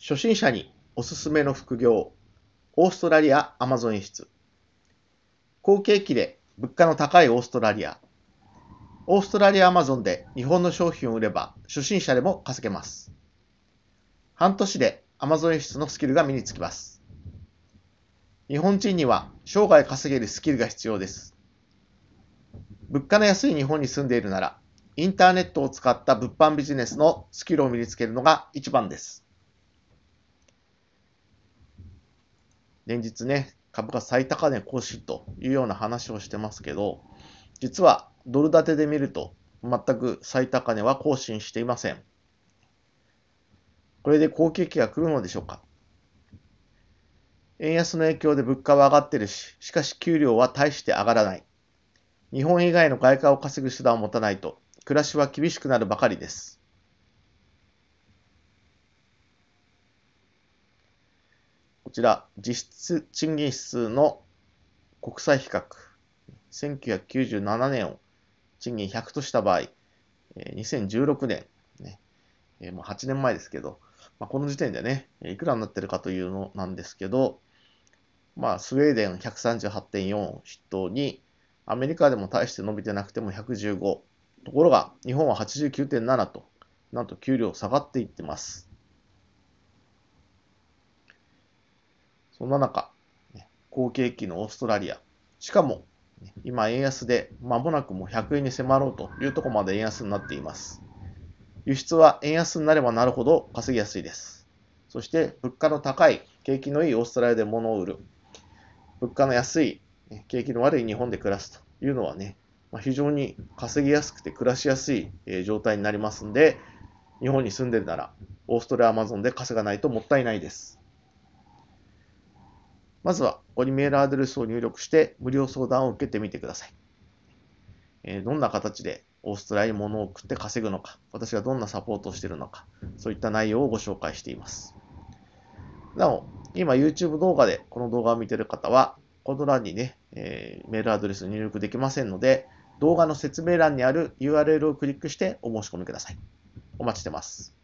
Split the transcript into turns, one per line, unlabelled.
初心者におすすめの副業、オーストラリア・アマゾン輸出。好景気で物価の高いオーストラリア。オーストラリア・アマゾンで日本の商品を売れば初心者でも稼げます。半年でアマゾン輸出のスキルが身につきます。日本人には生涯稼げるスキルが必要です。物価の安い日本に住んでいるなら、インターネットを使った物販ビジネスのスキルを身につけるのが一番です。連日ね、株価最高値更新というような話をしてますけど、実はドル建てで見ると、全く最高値は更新していません。これで好景気が来るのでしょうか円安の影響で物価は上がってるし、しかし給料は大して上がらない。日本以外の外貨を稼ぐ手段を持たないと、暮らしは厳しくなるばかりです。こちら、実質賃金指数の国際比較。1997年を賃金100とした場合、2016年、ね、もう8年前ですけど、まあ、この時点でね、いくらになってるかというのなんですけど、まあ、スウェーデン138.4を筆頭に、アメリカでも大して伸びてなくても115。ところが、日本は89.7と、なんと給料下がっていってます。そんな中、好景気のオーストラリア、しかも今円安で間もなくもう100円に迫ろうというところまで円安になっています。輸出は円安になればなるほど稼ぎやすいです。そして物価の高い景気のいいオーストラリアで物を売る。物価の安い景気の悪い日本で暮らすというのはね、ま非常に稼ぎやすくて暮らしやすい状態になりますんで、日本に住んでるならオーストラリアアマゾンで稼がないともったいないです。まずは、ここにメールアドレスを入力して、無料相談を受けてみてください。えどんな形でオーストラリアに物を送って稼ぐのか、私がどんなサポートをしているのか、そういった内容をご紹介しています。なお、今 YouTube 動画でこの動画を見ている方は、この欄にね、えー、メールアドレスを入力できませんので、動画の説明欄にある URL をクリックしてお申し込みください。お待ちしてます。